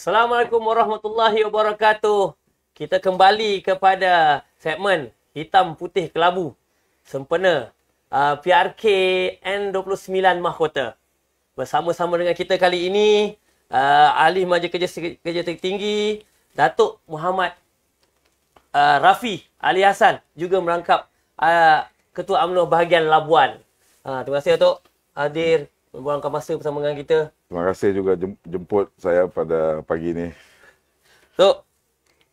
Assalamualaikum warahmatullahi wabarakatuh. Kita kembali kepada segmen Hitam Putih Kelabu. Sempena uh, PRK N29 Mahkota. Bersama-sama dengan kita kali ini, uh, Ahli Maja Kerja, Kerja Tertinggi, Datuk Muhammad uh, Rafi Ali Hassan juga merangkap uh, Ketua UMNO Bahagian Labuan. Uh, terima kasih Datuk hadir membuangkan masa bersama dengan kita. Terima kasih juga jemput saya pada pagi ni. So,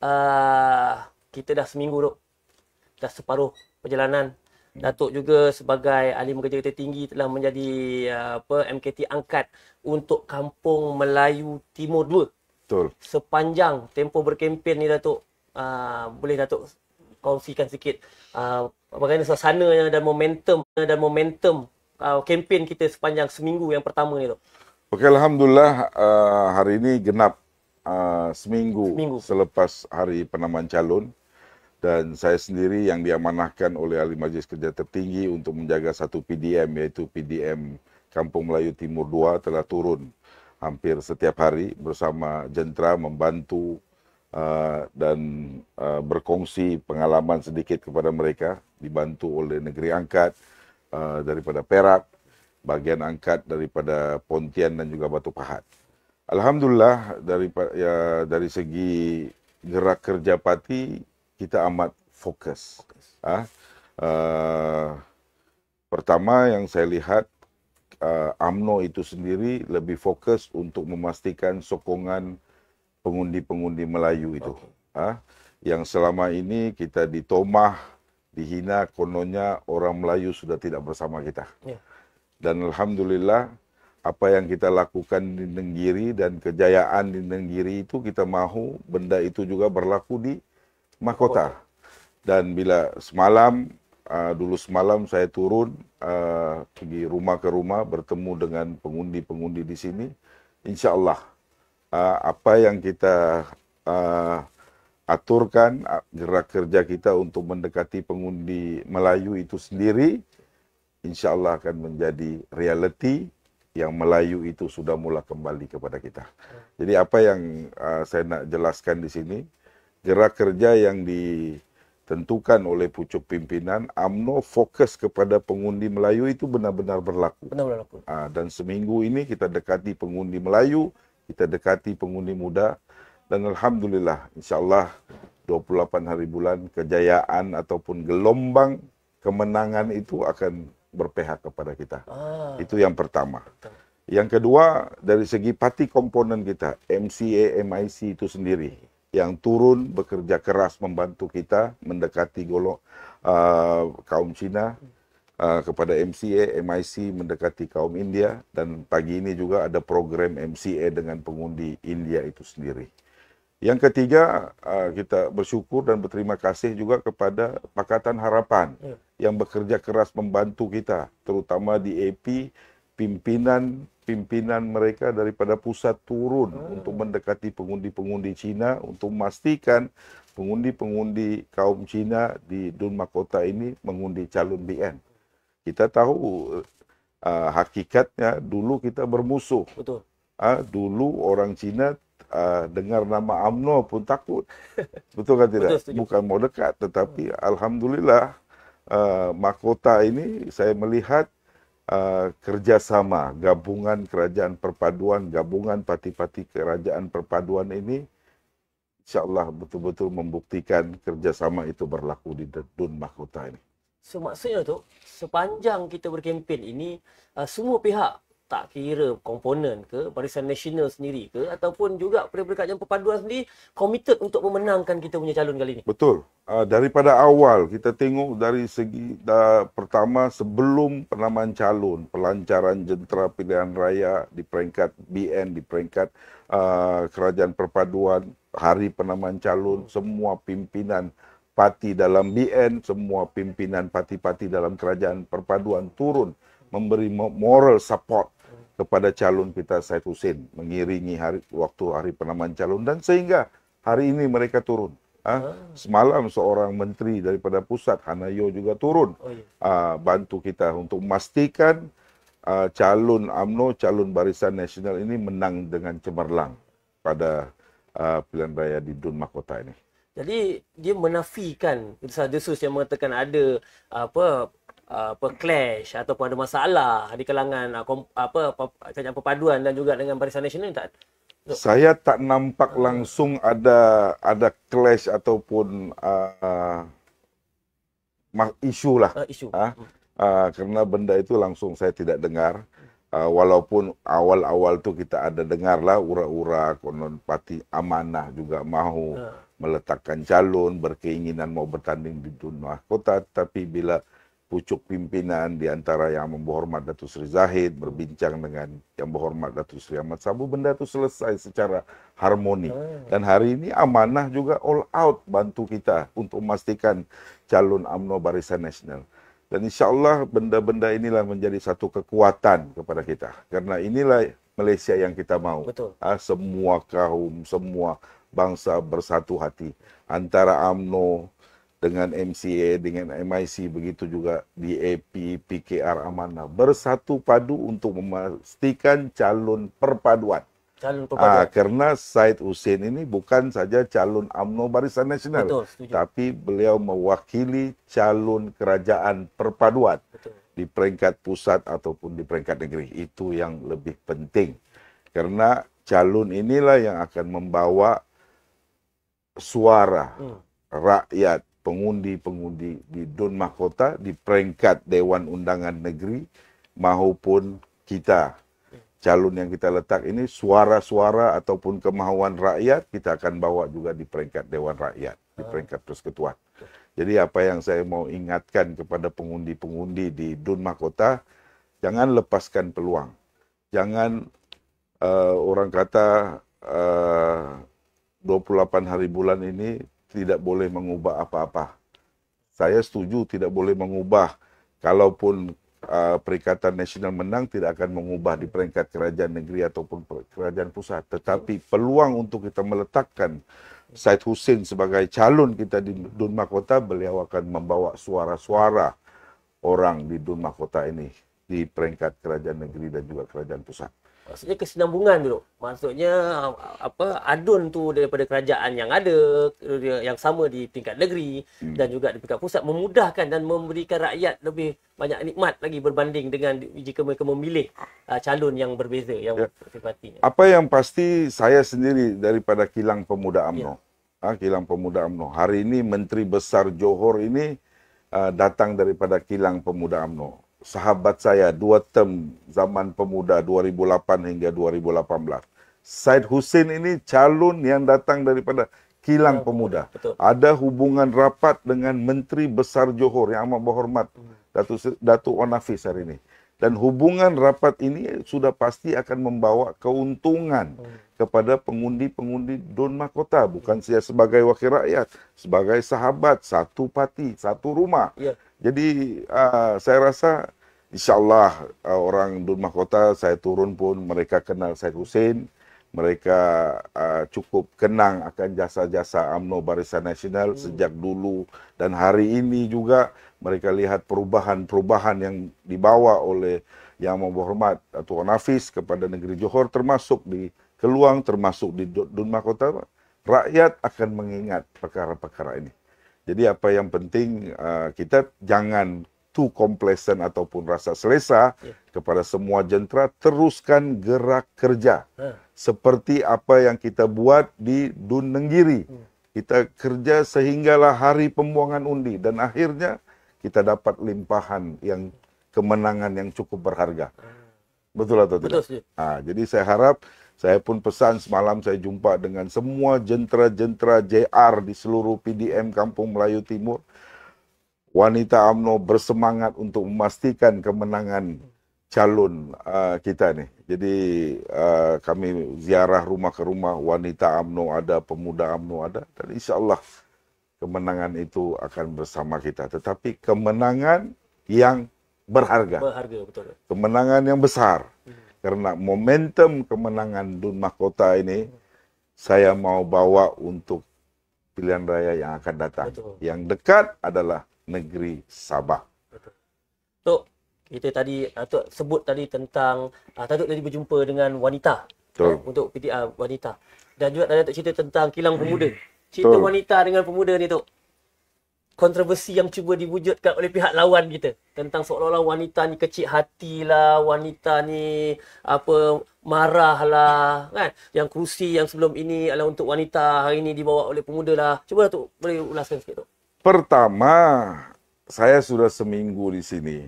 uh, kita dah seminggu dok. Dah separuh perjalanan. Hmm. Datuk juga sebagai ahli kerja kita tinggi telah menjadi uh, apa MKT angkat untuk Kampung Melayu Timur 2. Betul. Sepanjang tempoh berkempen ni Datuk, uh, boleh Datuk kongsikan sikit uh, bagaimana suasana dan momentum dan momentum uh, kempen kita sepanjang seminggu yang pertama ni tu? Okey alhamdulillah uh, hari ini genap uh, seminggu, seminggu selepas hari penamaan calon dan saya sendiri yang diamanahkan oleh ahli majlis kerja tertinggi untuk menjaga satu PDM iaitu PDM Kampung Melayu Timur 2 telah turun hampir setiap hari bersama jentera membantu uh, dan uh, berkongsi pengalaman sedikit kepada mereka dibantu oleh negeri angkat Uh, daripada Perak, bahagian angkat daripada Pontian dan juga Batu Pahat. Alhamdulillah dari ya, dari segi gerak kerja parti kita amat fokus. Ha? Uh, pertama yang saya lihat uh, AMNO uh, itu sendiri lebih fokus untuk memastikan sokongan pengundi-pengundi Melayu itu. Okay. Ha? Ah, yang selama ini kita ditomah dihina kononnya orang Melayu sudah tidak bersama kita. Ya. Dan alhamdulillah apa yang kita lakukan di Nenggiri dan kejayaan di Nenggiri itu kita mahu benda itu juga berlaku di Mahkota. Dan bila semalam uh, dulu semalam saya turun uh, pergi rumah ke rumah bertemu dengan pengundi-pengundi di sini, insya Allah uh, apa yang kita uh, aturkan gerak kerja kita untuk mendekati pengundi Melayu itu sendiri insya Allah akan menjadi realiti yang Melayu itu sudah mula kembali kepada kita. Jadi apa yang uh, saya nak jelaskan di sini, gerak kerja yang ditentukan oleh pucuk pimpinan AMNO fokus kepada pengundi Melayu itu benar-benar berlaku. Benar berlaku. Uh, dan seminggu ini kita dekati pengundi Melayu, kita dekati pengundi muda, dan Alhamdulillah, insya Allah 28 hari bulan kejayaan ataupun gelombang kemenangan itu akan berpihak kepada kita. Ah. Itu yang pertama. Betul. Yang kedua, dari segi pati komponen kita, MCA, MIC itu sendiri, yang turun bekerja keras membantu kita mendekati golok uh, ah, kaum Cina, uh, kepada MCA, MIC mendekati kaum India, dan pagi ini juga ada program MCA dengan pengundi India itu sendiri. Yang ketiga, eh, kita bersyukur dan berterima kasih juga kepada Pakatan Harapan ya. yang bekerja keras membantu kita, terutama di EP, pimpinan pimpinan mereka daripada pusat turun ah. untuk mendekati pengundi-pengundi Cina untuk memastikan pengundi-pengundi kaum Cina di Dun Makota ini mengundi calon BN. Kita tahu eh, hakikatnya dulu kita bermusuh. Betul. Uh, dulu orang Cina Ah, dengar nama Amno pun takut. Betul kan tidak? Betul, Bukan mau dekat tetapi hmm. alhamdulillah uh, mahkota ini saya melihat uh, kerjasama gabungan kerajaan perpaduan, gabungan parti-parti kerajaan perpaduan ini insyaallah betul-betul membuktikan kerjasama itu berlaku di Dun Mahkota ini. So maksudnya tu sepanjang kita berkempen ini uh, semua pihak tak kira komponen ke, barisan nasional sendiri ke ataupun juga peringkat yang perpaduan sendiri komited untuk memenangkan kita punya calon kali ini. Betul. Uh, daripada awal kita tengok dari segi uh, pertama sebelum penamaan calon, pelancaran jentera pilihan raya di peringkat BN di peringkat uh, kerajaan perpaduan, hari penamaan calon semua pimpinan parti dalam BN, semua pimpinan parti-parti dalam kerajaan perpaduan turun memberi moral support kepada calon kita Said Hussein mengiringi hari waktu hari penamaan calon dan sehingga hari ini mereka turun. Ah. ah. Semalam seorang menteri daripada pusat Hanayo juga turun oh, ya. ah, bantu kita untuk memastikan ah, calon AMNO, calon Barisan Nasional ini menang dengan cemerlang pada ah, pilihan raya di Dun Mahkota ini. Jadi dia menafikan desa-desus yang mengatakan ada apa apa uh, clash ataupun ada masalah di kalangan uh, apa apa, apa perpaduan dan juga dengan Barisan Nasional tak saya tak nampak langsung ada ada clash ataupun uh, uh isu lah. Oh, uh, isu. Uh, uh, karena benda itu langsung saya tidak dengar. Uh, walaupun awal-awal tu kita ada dengar lah ura-ura konon pati amanah juga mahu uh. meletakkan calon berkeinginan mau bertanding di dunia kota, tapi bila pucuk pimpinan di antara yang membohormat Datu Sri Zahid berbincang dengan yang berhormat Datu Sri Ahmad Sabu benda itu selesai secara harmoni hmm. dan hari ini amanah juga all out bantu kita untuk memastikan calon AMNO Barisan Nasional dan insya Allah benda-benda inilah menjadi satu kekuatan kepada kita karena inilah Malaysia yang kita mau Betul. Ah, semua kaum semua bangsa bersatu hati antara AMNO dengan MCA, dengan MIC, begitu juga di AP, PKR Amanah. Bersatu padu untuk memastikan calon perpaduan. Calon ah, perpaduan. Ah, karena Said Hussein ini bukan saja calon AMNO Barisan Nasional, Betul, tapi beliau mewakili calon kerajaan perpaduan Betul. di peringkat pusat ataupun di peringkat negeri. Itu yang lebih penting. Karena calon inilah yang akan membawa suara hmm. rakyat pengundi-pengundi di Dun Mahkota di peringkat Dewan Undangan Negeri maupun kita calon yang kita letak ini suara-suara ataupun kemahuan rakyat kita akan bawa juga di peringkat Dewan Rakyat di ah. peringkat persekutuan. Jadi apa yang saya mau ingatkan kepada pengundi-pengundi di Dun Mahkota jangan lepaskan peluang. Jangan uh, orang kata eh, uh, 28 hari bulan ini tidak boleh mengubah apa-apa. Saya setuju tidak boleh mengubah. Kalaupun uh, Perikatan Nasional menang tidak akan mengubah di peringkat kerajaan negeri ataupun kerajaan pusat. Tetapi peluang untuk kita meletakkan Said Hussein sebagai calon kita di Dun Mahkota, beliau akan membawa suara-suara orang di Dun Mahkota ini di peringkat kerajaan negeri dan juga kerajaan pusat. maksudnya kesinambungan dulu maksudnya apa adun tu daripada kerajaan yang ada yang sama di tingkat negeri hmm. dan juga di tingkat pusat memudahkan dan memberikan rakyat lebih banyak nikmat lagi berbanding dengan jika mereka memilih uh, calon yang berbeza yang ya. apa yang pasti saya sendiri daripada kilang pemuda AMNO, ya. ha, kilang pemuda AMNO hari ini menteri besar Johor ini uh, datang daripada kilang pemuda AMNO sahabat saya dua term zaman pemuda 2008 hingga 2018. Said Hussein ini calon yang datang daripada kilang ya, pemuda. Betul. Ada hubungan rapat dengan Menteri Besar Johor yang amat berhormat hmm. Datuk Datuk Onafis hari ini. Dan hubungan rapat ini sudah pasti akan membawa keuntungan hmm. kepada pengundi-pengundi Don Mahkota, bukan saja sebagai wakil rakyat, sebagai sahabat, satu pati, satu rumah. Ya. Jadi uh, saya rasa insya Allah uh, ah, orang Don Mahkota saya turun pun mereka kenal saya Hussein, mereka uh, cukup kenang akan jasa-jasa AMNO Barisan Nasional hmm. sejak dulu dan hari ini juga mereka lihat perubahan-perubahan yang dibawa oleh yang berhormat atau Nafis kepada negeri Johor termasuk di Keluang termasuk di Dun Mahkota rakyat akan mengingat perkara-perkara ini. Jadi apa yang penting eh, kita jangan too complacent ataupun rasa selesa yeah. kepada semua jentera teruskan gerak kerja. Seperti apa yang kita buat di Dunenggiri. Yeah. Hmm. Kita kerja sehinggalah hari pembuangan undi dan akhirnya kita dapat limpahan yang kemenangan yang cukup berharga. Betul atau tidak? Betul, sih. Nah, jadi saya harap saya pun pesan semalam saya jumpa dengan semua jentera-jentera JR di seluruh PDM Kampung Melayu Timur. Wanita AMNO bersemangat untuk memastikan kemenangan calon uh, kita nih. Jadi uh, kami ziarah rumah ke rumah wanita AMNO ada, pemuda AMNO ada dan insya Allah kemenangan itu akan bersama kita. Tetapi kemenangan yang berharga. Berharga, betul. Kemenangan yang besar. Hmm. Karena momentum kemenangan Dun Mahkota ini saya mau bawa untuk pilihan raya yang akan datang. Betul. Yang dekat adalah negeri Sabah. Betul. Tok, kita tadi ah, Tok sebut tadi tentang uh, Datuk tadi berjumpa dengan wanita. Betul. untuk PTA wanita. Dan juga tadi Tok cerita tentang kilang pemuda. Hmm cinta Betul. wanita dengan pemuda ni tu kontroversi yang cuba diwujudkan oleh pihak lawan kita tentang seolah-olah wanita ni kecil hati lah wanita ni apa marahlah kan yang kerusi yang sebelum ini adalah untuk wanita hari ini dibawa oleh pemuda lah cuba tu boleh ulaskan sikit tu pertama saya sudah seminggu di sini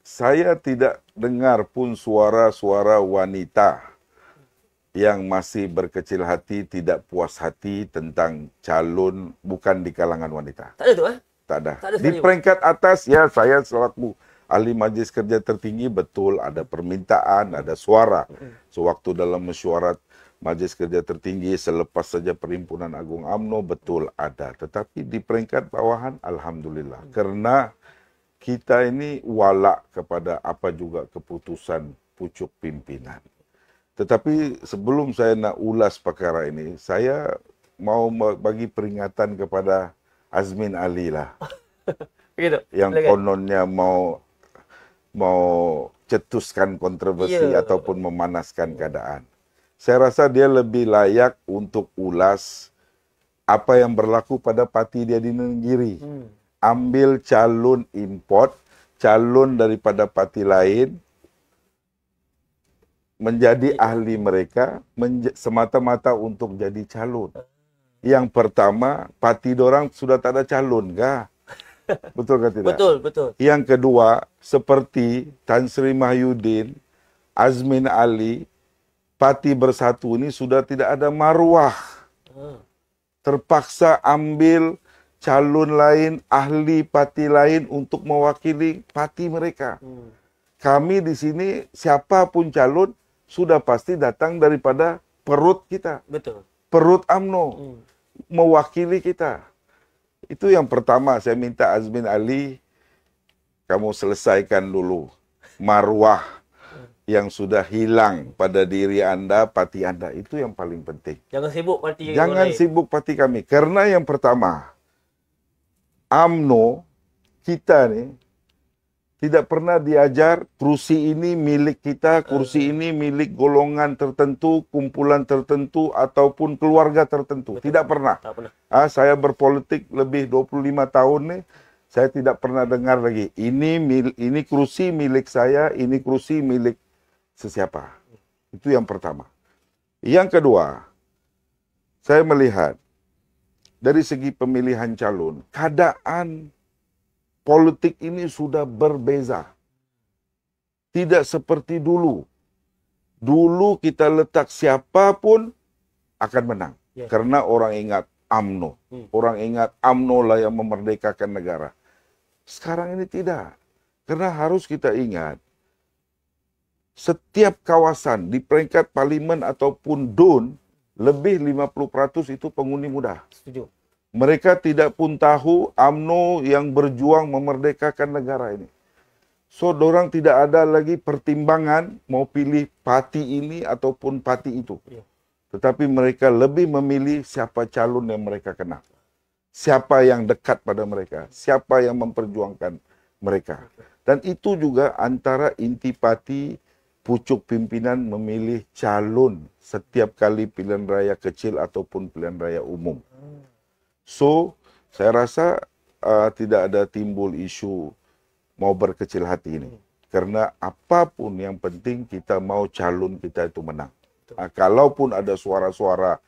saya tidak dengar pun suara-suara wanita yang masih berkecil hati, tidak puas hati tentang calon bukan di kalangan wanita? Tak ada tu eh? Tak ada. Tak ada di peringkat atas ya saya selaku ahli majlis kerja tertinggi betul ada permintaan, ada suara. Sewaktu dalam mesyuarat majlis kerja tertinggi selepas saja perhimpunan Agung AMNO betul ada. Tetapi di peringkat bawahan alhamdulillah. Mm. Karena kita ini walak kepada apa juga keputusan pucuk pimpinan. Tetapi sebelum saya nak ulas perkara ini, saya mau bagi peringatan kepada Azmin Ali lah. Begitu. Yang kononnya mau mau cetuskan kontroversi yeah. ataupun memanaskan keadaan. Saya rasa dia lebih layak untuk ulas apa yang berlaku pada parti dia di negeri. Hmm. Ambil calon import, calon daripada parti lain, menjadi iya. ahli mereka menj semata-mata untuk jadi calon. Yang pertama, pati dorang sudah tak ada calon enggak, Betul kan tidak? Betul, betul. Yang kedua, seperti Tan Sri Mahyudin, Azmin Ali, pati bersatu ini sudah tidak ada marwah, hmm. Terpaksa ambil calon lain, ahli pati lain untuk mewakili pati mereka. Hmm. Kami di sini siapapun calon sudah pasti datang daripada perut kita. Betul. Perut AMNO hmm. mewakili kita. Itu yang pertama saya minta Azmin Ali kamu selesaikan dulu marwah hmm. yang sudah hilang pada diri Anda, pati Anda itu yang paling penting. Jangan sibuk pati Jangan mulai. sibuk pati kami karena yang pertama AMNO kita nih tidak pernah diajar kursi ini milik kita, kursi eh. ini milik golongan tertentu, kumpulan tertentu ataupun keluarga tertentu. Betul. Tidak pernah. Tidak pernah. Ah, saya berpolitik lebih 25 tahun nih, saya tidak pernah dengar lagi. Ini mil, ini kursi milik saya, ini kursi milik sesiapa. Itu yang pertama. Yang kedua, saya melihat dari segi pemilihan calon, keadaan politik ini sudah berbeza. Tidak seperti dulu. Dulu kita letak siapapun akan menang. Yeah. Karena orang ingat AMNO. Hmm. Orang ingat AMNO lah yang memerdekakan negara. Sekarang ini tidak. Karena harus kita ingat, setiap kawasan di peringkat parlimen ataupun DUN, lebih 50% itu penghuni muda. Setuju. Mereka tidak pun tahu AMNO yang berjuang memerdekakan negara ini. So, dorang tidak ada lagi pertimbangan mau pilih pati ini ataupun pati itu. Iya. Tetapi mereka lebih memilih siapa calon yang mereka kenal. Siapa yang dekat pada mereka. Siapa yang memperjuangkan mereka. Dan itu juga antara inti pati pucuk pimpinan memilih calon setiap kali pilihan raya kecil ataupun pilihan raya umum. So, saya rasa uh, tidak ada timbul isu mau berkecil hati ini. Hmm. Karena apapun yang penting kita mau calon kita itu menang. Nah, kalaupun ada suara-suara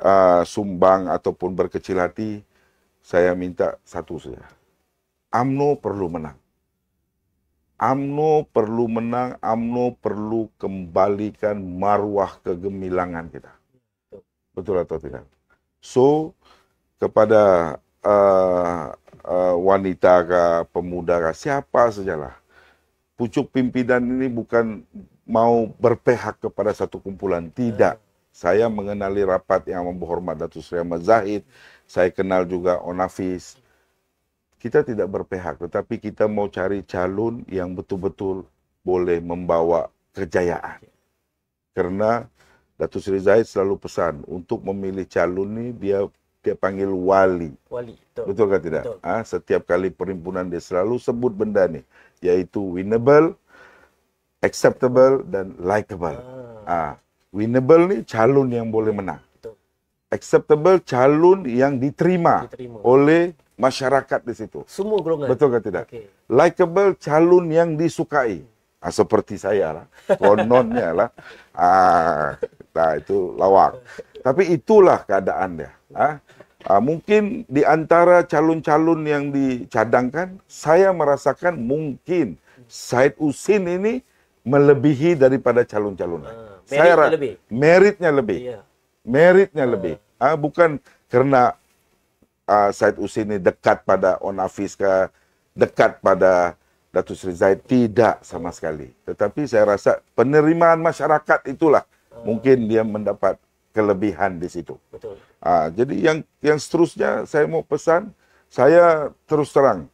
uh, sumbang ataupun berkecil hati, saya minta satu saja. AMNO perlu menang. AMNO perlu menang, AMNO perlu kembalikan marwah kegemilangan kita. Betul atau tidak? So, kepada uh, uh, wanita ke pemuda ke siapa sajalah. Pucuk pimpinan ini bukan mau berpihak kepada satu kumpulan, tidak. Hmm. Saya mengenali rapat yang membohormat Datu Sri Ahmad Zahid, saya kenal juga Onafis. Kita tidak berpihak, tetapi kita mau cari calon yang betul-betul boleh membawa kejayaan. Karena Datu Sri Zahid selalu pesan untuk memilih calon ini dia dia panggil wali. Wali, betul. Betul kan tidak? Betul. Ah, setiap kali perhimpunan dia selalu sebut benda nih yaitu winnable, acceptable dan likable. Ah. ah winnable nih calon yang boleh menang. Betul. Acceptable calon yang diterima, diterima oleh masyarakat di situ. Semua golongan. Betul kan tidak? Okay. Likable calon yang disukai. Ah, seperti saya lah. Kononnya lah. Ah, nah, itu lawak. Tapi itulah keadaannya. Ah, ah, mungkin di antara calon-calon yang dicadangkan, saya merasakan mungkin Said Usin ini melebihi daripada calon-calon lain. Uh, ah, saya lebih. meritnya lebih. Iya. Meritnya uh. lebih. Ah, bukan karena uh, ah, Said Usin ini dekat pada Onafis ke dekat pada Datuk Seri Zaid tidak sama sekali. Tetapi saya rasa penerimaan masyarakat itulah uh. mungkin dia mendapat kelebihan di situ. Betul. Ah, jadi yang yang seterusnya saya mau pesan, saya terus terang,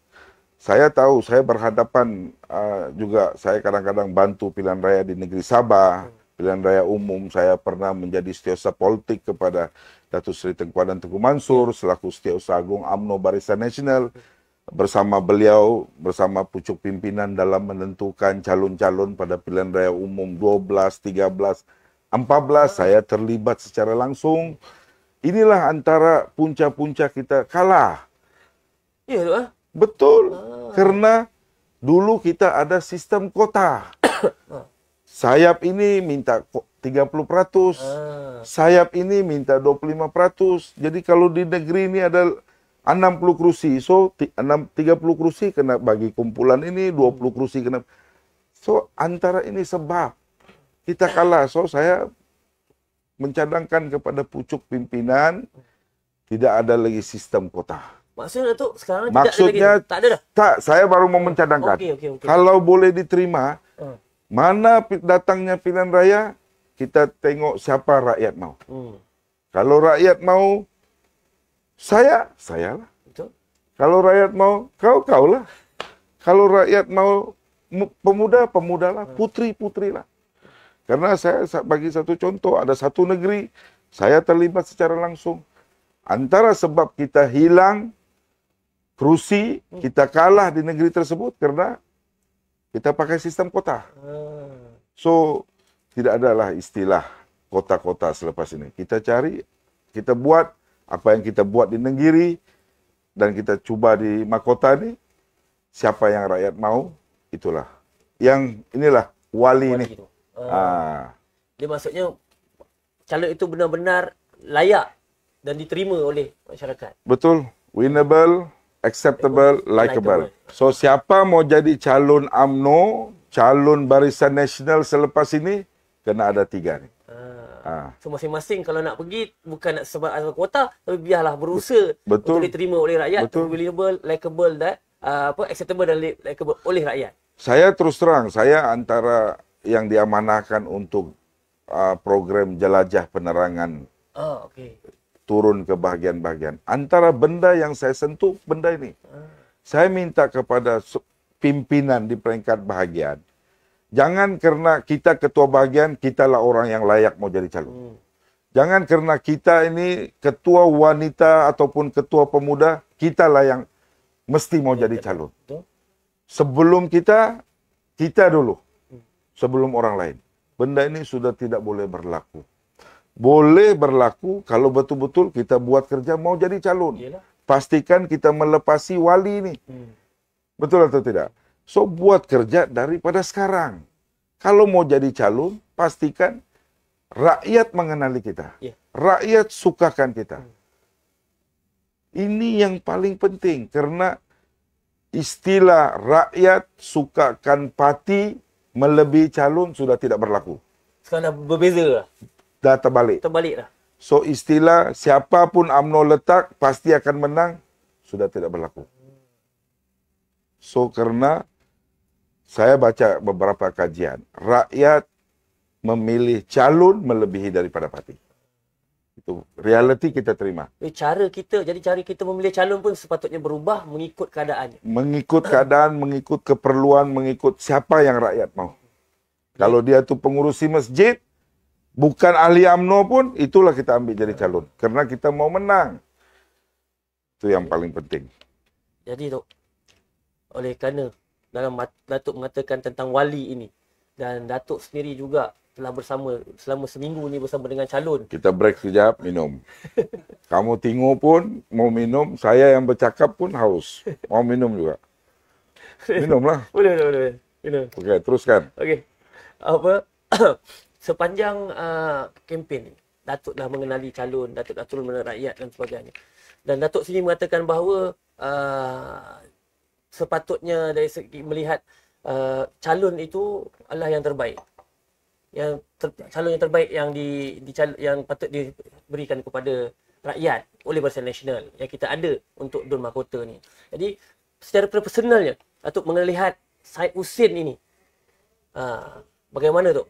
saya tahu saya berhadapan uh, juga saya kadang-kadang bantu pilihan raya di negeri Sabah, hmm. pilihan raya umum saya pernah menjadi setiausaha politik kepada Datu Sri Tengku dan Tengku Mansur hmm. selaku setiausaha agung AMNO Barisan Nasional bersama beliau bersama pucuk pimpinan dalam menentukan calon-calon pada pilihan raya umum 12, 13 14 saya terlibat secara langsung. Inilah antara puncak-puncak kita kalah. Iya, ah. Betul. Ah. Karena dulu kita ada sistem kota. sayap ini minta 30%, ah. sayap ini minta 25%. Ah. Jadi kalau di negeri ini ada 60 kursi, so 30 kursi kena bagi kumpulan ini, 20 kursi kena. So antara ini sebab kita kalah. So saya mencadangkan kepada pucuk pimpinan tidak ada lagi sistem kota. Maksudnya itu sekarang Maksudnya, tidak ada lagi, tak ada Tak, saya baru mau mencadangkan. Okay, okay, okay. Kalau boleh diterima, hmm. mana datangnya pilihan raya, kita tengok siapa rakyat mau. Hmm. Kalau rakyat mau saya, saya lah. Kalau rakyat mau kau, kau lah. Kalau rakyat mau pemuda, pemuda lah. Hmm. Putri, putri lah. Karena saya bagi satu contoh, ada satu negeri, saya terlibat secara langsung. Antara sebab kita hilang, kerusi, kita kalah di negeri tersebut karena kita pakai sistem kota. Ah. So, tidak adalah istilah kota-kota selepas ini. Kita cari, kita buat apa yang kita buat di negeri, dan kita coba di makota ini, siapa yang rakyat mau, itulah. Yang inilah, wali, wali ini. Itu. Ah. Dia maksudnya calon itu benar-benar layak dan diterima oleh masyarakat. Betul. Winnable, acceptable, likable. So siapa mau jadi calon AMNO, calon Barisan Nasional selepas ini kena ada tiga ni. Ha. ha. So masing-masing kalau nak pergi bukan nak sebab asal kuota tapi biarlah berusaha Betul. untuk diterima oleh rakyat Betul. believable likable dan uh, apa acceptable dan likable oleh rakyat. Saya terus terang saya antara yang diamanahkan untuk uh, program jelajah penerangan oh, okay. turun ke bagian-bagian. Antara benda yang saya sentuh benda ini, ah. saya minta kepada pimpinan di peringkat bahagian, jangan karena kita ketua bahagian kitalah orang yang layak mau jadi calon. Hmm. Jangan karena kita ini ketua wanita ataupun ketua pemuda kitalah yang mesti mau jadi calon. Sebelum kita, kita dulu sebelum orang lain. Benda ini sudah tidak boleh berlaku. Boleh berlaku kalau betul-betul kita buat kerja mau jadi calon. Yalah. Pastikan kita melepasi wali ini. Hmm. Betul atau tidak? So, buat kerja daripada sekarang. Kalau mau jadi calon, pastikan rakyat mengenali kita. Yeah. Rakyat sukakan kita. Hmm. Ini yang paling penting karena istilah rakyat sukakan pati Melebihi calon sudah tidak berlaku. Sekarang dah berbeza lah. Dah terbalik. Terbalik lah. So istilah siapapun UMNO letak pasti akan menang sudah tidak berlaku. So karena saya baca beberapa kajian, rakyat memilih calon melebihi daripada parti. itu realiti kita terima. Eh, cara kita jadi cara kita memilih calon pun sepatutnya berubah mengikut keadaan. Mengikut keadaan, mengikut keperluan, mengikut siapa yang rakyat mau. Kalau dia tu pengurusi masjid, bukan ahli AMNO pun itulah kita ambil jadi calon. Karena kita mau menang. Itu yang paling penting. Jadi tu oleh kerana dalam Datuk mengatakan tentang wali ini dan Datuk sendiri juga telah bersama selama seminggu ni bersama dengan calon. Kita break sekejap, minum. Kamu tengok pun, mau minum. Saya yang bercakap pun haus. Mau minum juga. Minumlah. Boleh, boleh, boleh. Minum. Okey, teruskan. Okey. Apa? Sepanjang uh, kempen ni, Datuk dah mengenali calon, Datuk dah turun rakyat dan sebagainya. Dan Datuk sini mengatakan bahawa uh, sepatutnya dari segi melihat uh, calon itu adalah yang terbaik yang ter, calon yang terbaik yang di, di yang patut diberikan kepada rakyat oleh Barisan Nasional yang kita ada untuk Dun Mahkota ni. Jadi secara personalnya Datuk melihat Said Husin ini aa, ah, bagaimana tu?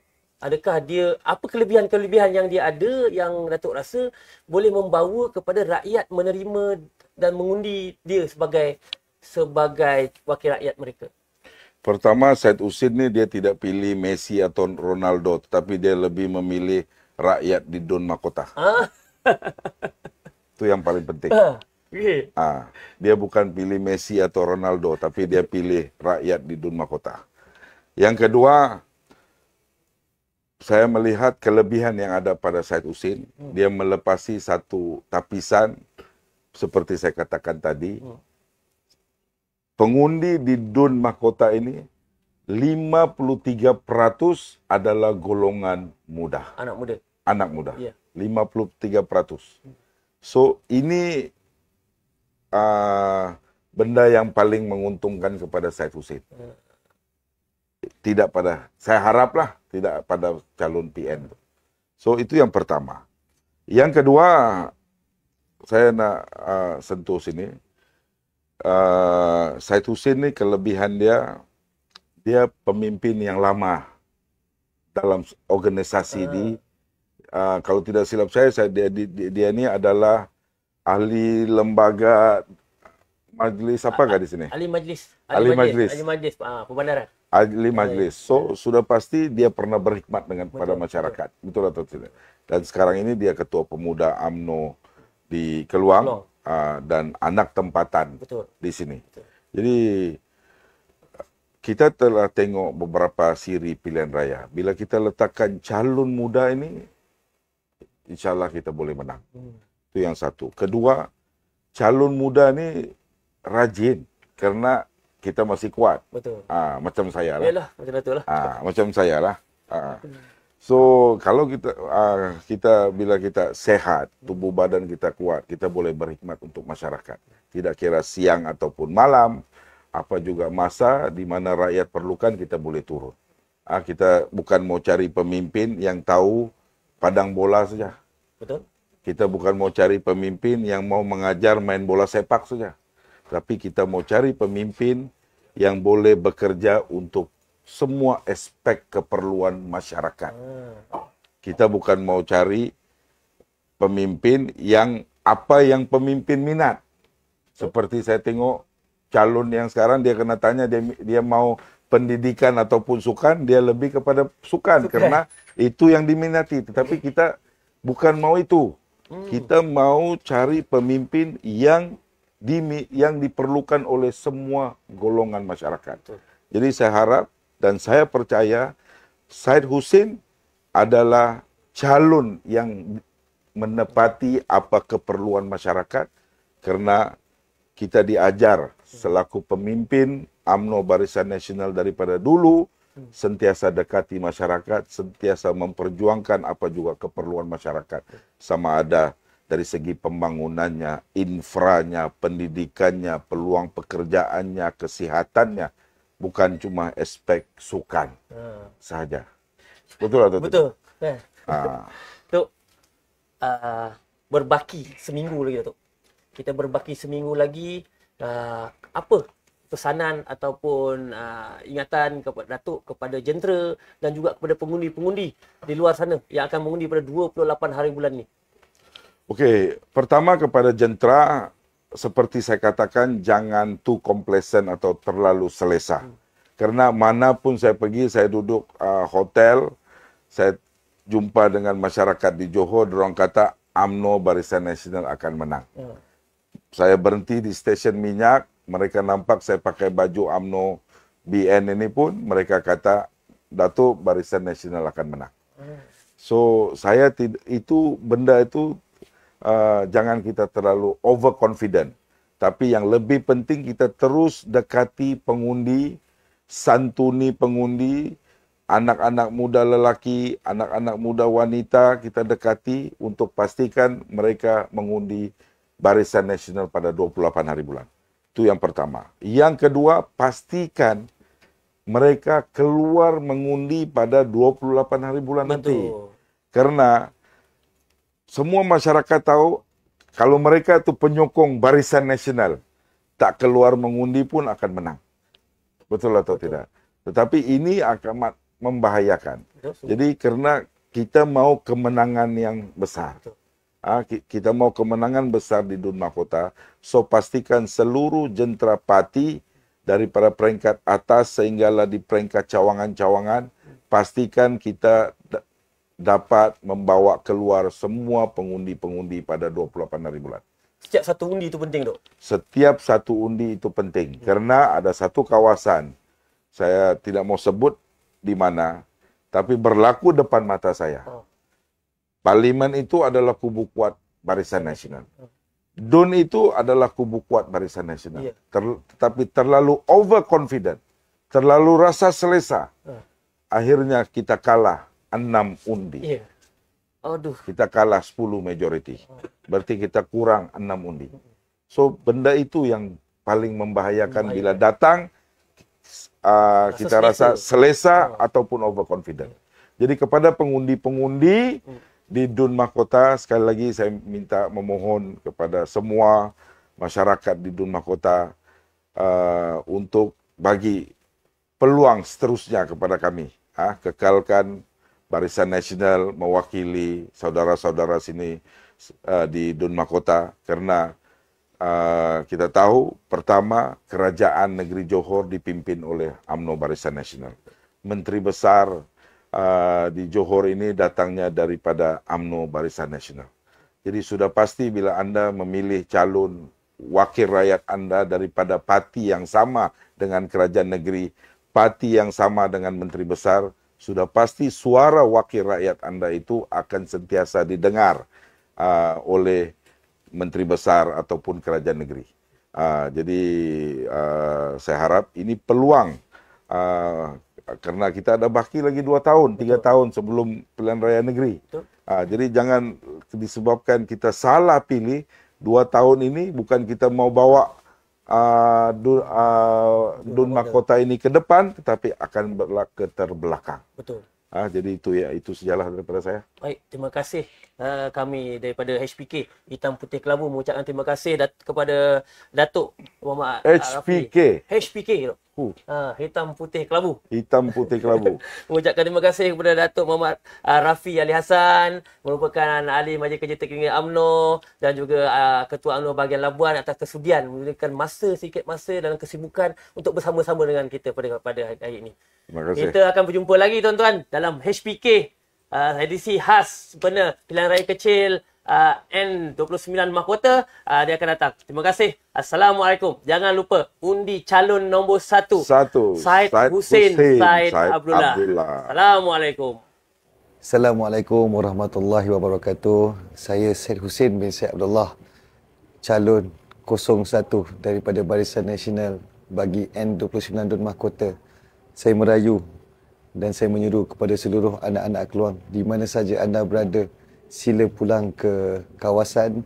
Adakah dia apa kelebihan-kelebihan yang dia ada yang Datuk rasa boleh membawa kepada rakyat menerima dan mengundi dia sebagai sebagai wakil rakyat mereka? Pertama, Said Usin ini dia tidak pilih Messi atau Ronaldo, tapi dia lebih memilih rakyat di Don Makota. Ah. Itu yang paling penting. Ah, ah, dia bukan pilih Messi atau Ronaldo, tapi dia pilih rakyat di Don Makota. Yang kedua, saya melihat kelebihan yang ada pada Said Usin. Hmm. Dia melepasi satu tapisan, seperti saya katakan tadi. Hmm Pengundi di Dun Mahkota ini 53% adalah golongan muda. Anak muda. Anak muda. Yeah. 53%. So ini uh, benda yang paling menguntungkan kepada Said Hussein. Iya. Tidak pada saya haraplah tidak pada calon PN. So itu yang pertama. Yang kedua saya nak uh, sentuh sini uh, Said Hussein ini kelebihan dia dia pemimpin yang lama dalam organisasi uh. di uh, kalau tidak silap saya saya dia, dia, dia ini adalah ahli lembaga majelis apa enggak di sini? Ahli majelis. Ahli majelis. Ahli majelis ah, pembandaran. Ahli iya, majelis. Iya. So sudah pasti dia pernah berhikmat dengan betul, pada masyarakat. Betul. betul atau tidak? Dan sekarang ini dia ketua pemuda AMNO di Keluang. Keluang. uh, dan anak tempatan Betul. di sini. Betul. Jadi kita telah tengok beberapa siri pilihan raya. Bila kita letakkan calon muda ini, insyaAllah kita boleh menang. Hmm. Itu yang satu. Kedua, calon muda ini rajin kerana kita masih kuat. Betul. Ah, macam saya lah. Yalah, macam itulah. Ah, macam saya lah. Ah. Hmm. So kalau kita uh, kita bila kita sehat, tubuh badan kita kuat, kita boleh berhikmat untuk masyarakat. Tidak kira siang ataupun malam, apa juga masa di mana rakyat perlukan kita boleh turun. Uh, kita bukan mau cari pemimpin yang tahu padang bola saja. Betul. Kita bukan mau cari pemimpin yang mau mengajar main bola sepak saja. Tapi kita mau cari pemimpin yang boleh bekerja untuk semua aspek keperluan masyarakat. Kita bukan mau cari pemimpin yang apa yang pemimpin minat. Seperti saya tengok calon yang sekarang dia kena tanya dia dia mau pendidikan ataupun sukan dia lebih kepada sukan, sukan. karena itu yang diminati. Tetapi kita bukan mau itu. Hmm. Kita mau cari pemimpin yang di, yang diperlukan oleh semua golongan masyarakat. Jadi saya harap dan saya percaya Said Husin adalah calon yang menepati apa keperluan masyarakat karena kita diajar selaku pemimpin AMNO Barisan Nasional daripada dulu sentiasa dekati masyarakat, sentiasa memperjuangkan apa juga keperluan masyarakat sama ada dari segi pembangunannya, infranya, pendidikannya, peluang pekerjaannya, kesehatannya. bukan cuma aspek sukan hmm. sahaja. Betul atau betul? Betul. Eh. Ha. Ah. Tok, uh, berbaki seminggu lagi, tu. Kita berbaki seminggu lagi. Uh, apa pesanan ataupun uh, ingatan kepada Datuk kepada jentera dan juga kepada pengundi-pengundi di luar sana yang akan mengundi pada 28 hari bulan ni. Okey, pertama kepada jentera seperti saya katakan jangan too complacent atau terlalu selesa. Hmm. Karena manapun saya pergi, saya duduk uh, hotel, saya jumpa dengan masyarakat di Johor, orang kata AMNO Barisan Nasional akan menang. Hmm. Saya berhenti di stesen minyak, mereka nampak saya pakai baju AMNO BN ini pun, mereka kata Datuk Barisan Nasional akan menang. Hmm. So saya itu benda itu Eh, jangan kita terlalu overconfident. Tapi yang lebih penting kita terus dekati pengundi, santuni pengundi, anak-anak muda lelaki, anak-anak muda wanita kita dekati untuk pastikan mereka mengundi barisan nasional pada 28 hari bulan. Itu yang pertama. Yang kedua, pastikan mereka keluar mengundi pada 28 hari bulan Betul. nanti. Karena semua masyarakat tahu kalau mereka itu penyokong barisan nasional, tak keluar mengundi pun akan menang. Betul atau Betul. tidak? Tetapi ini akan membahayakan. Betul. Jadi karena kita mau kemenangan yang besar. Ah, kita mau kemenangan besar di Dun mahkota, so pastikan seluruh jentera pati dari para peringkat atas sehinggalah di peringkat cawangan-cawangan, pastikan kita dapat membawa keluar semua pengundi-pengundi pada 28 hari bulan. Setiap satu undi itu penting, Dok? Setiap satu undi itu penting. Hmm. Karena ada satu kawasan, saya tidak mau sebut di mana, tapi berlaku depan mata saya. Oh. Parlimen itu adalah kubu kuat Barisan Nasional. Hmm. Dun itu adalah kubu kuat Barisan Nasional. Yeah. Ter, tetapi terlalu overconfident, terlalu rasa selesa. Uh. Akhirnya kita kalah enam undi. Iya. Aduh. Kita kalah 10 majority. Berarti kita kurang enam undi. So benda itu yang paling membahayakan Bahaya. bila datang uh, kita rasa selesa oh. ataupun overconfident. Iya. Jadi kepada pengundi-pengundi hmm. di Dun Mahkota sekali lagi saya minta memohon kepada semua masyarakat di Dun Mahkota uh, untuk bagi peluang seterusnya kepada kami. Ah, kekalkan Barisan Nasional mewakili saudara-saudara sini uh, di Dun Mahkota karena uh, kita tahu pertama kerajaan negeri Johor dipimpin oleh AMNO Barisan Nasional. Menteri besar uh, di Johor ini datangnya daripada AMNO Barisan Nasional. Jadi sudah pasti bila Anda memilih calon wakil rakyat Anda daripada parti yang sama dengan kerajaan negeri, parti yang sama dengan menteri besar, sudah pasti suara wakil rakyat Anda itu akan sentiasa didengar uh, oleh menteri besar ataupun kerajaan negeri. Uh, jadi uh, saya harap ini peluang uh, karena kita ada baki lagi dua tahun, tiga tahun sebelum pilihan raya negeri. Betul. Uh, jadi jangan disebabkan kita salah pilih dua tahun ini bukan kita mau bawa Ah, ah, dun, uh, Mahkota ini ke depan tetapi akan berlaku ke terbelakang. Betul. Ah, jadi itu ya itu sejalah daripada saya. Baik, terima kasih uh, kami daripada HPK Hitam Putih Kelabu mengucapkan terima kasih dat- kepada Datuk Muhammad HPK. HPK. HPK. Huh. Ha, hitam putih kelabu. Hitam putih kelabu. Mengucapkan terima kasih kepada Datuk Muhammad uh, Rafi Ali Hasan, merupakan ahli majlis kerja tertinggi Amno dan juga uh, Ketua Amno bahagian Labuan atas kesudian memberikan masa sikit masa dalam kesibukan untuk bersama-sama dengan kita pada pada hari, hari ini. Terima kasih. Kita akan berjumpa lagi tuan-tuan dalam HPK uh, edisi khas sebenarnya pilihan raya kecil Uh, N29 Mahkota uh, dia akan datang. Terima kasih. Assalamualaikum. Jangan lupa undi calon nombor satu. Satu. Said, Said Hussein. Hussein. Said, Abdullah. Abdullah. Assalamualaikum. Assalamualaikum warahmatullahi wabarakatuh. Saya Said Hussein bin Said Abdullah. Calon 01 daripada Barisan Nasional bagi N29 Dun Mahkota. Saya merayu dan saya menyuruh kepada seluruh anak-anak keluar di mana saja anda berada sila pulang ke kawasan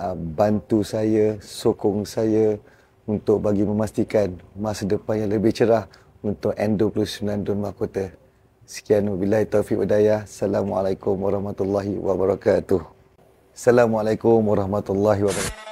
uh, bantu saya sokong saya untuk bagi memastikan masa depan yang lebih cerah untuk N29 Dun Mahkota. Sekian wabillahi taufiq wadayah. Assalamualaikum warahmatullahi wabarakatuh. Assalamualaikum warahmatullahi wabarakatuh.